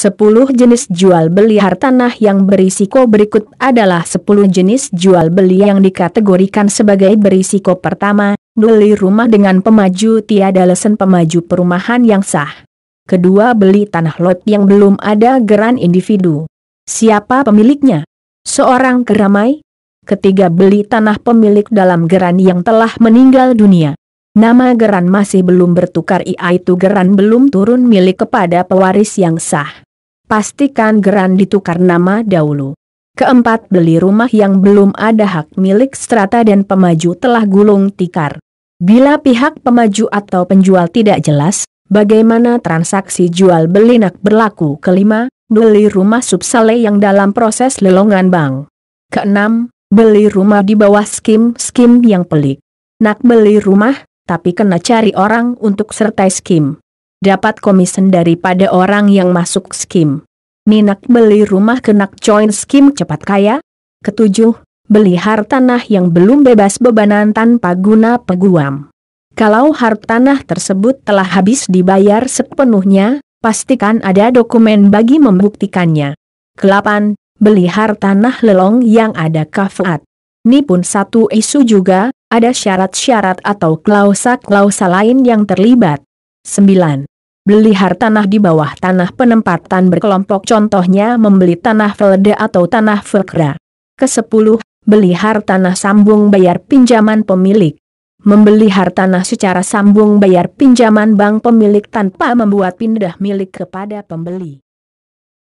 10 jenis jual beli hartanah yang berisiko berikut adalah 10 jenis jual beli yang dikategorikan sebagai berisiko pertama, beli rumah dengan pemaju tiada lesen pemaju perumahan yang sah. Kedua beli tanah lot yang belum ada geran individu. Siapa pemiliknya? Seorang keramai? Ketiga beli tanah pemilik dalam geran yang telah meninggal dunia. Nama geran masih belum bertukar ia geran belum turun milik kepada pewaris yang sah. Pastikan geran ditukar nama dahulu. Keempat beli rumah yang belum ada hak milik strata dan pemaju telah gulung tikar. Bila pihak pemaju atau penjual tidak jelas, bagaimana transaksi jual beli nak berlaku kelima, beli rumah subsale yang dalam proses lelongan bank. Keenam, beli rumah di bawah skim-skim yang pelik. Nak beli rumah, tapi kena cari orang untuk sertai skim dapat komisen daripada orang yang masuk skim. Minak beli rumah kena join skim cepat kaya. Ketujuh, beli hartanah yang belum bebas bebanan tanpa guna peguam. Kalau hartanah tersebut telah habis dibayar sepenuhnya, pastikan ada dokumen bagi membuktikannya. Kelapan, beli hartanah lelong yang ada kafat. Ini pun satu isu juga, ada syarat-syarat atau klausa-klausa lain yang terlibat. 9. Beli tanah di bawah tanah penempatan berkelompok contohnya membeli tanah Velde atau tanah velkra. Kesepuluh, beli tanah sambung bayar pinjaman pemilik. Membeli tanah secara sambung bayar pinjaman bank pemilik tanpa membuat pindah milik kepada pembeli.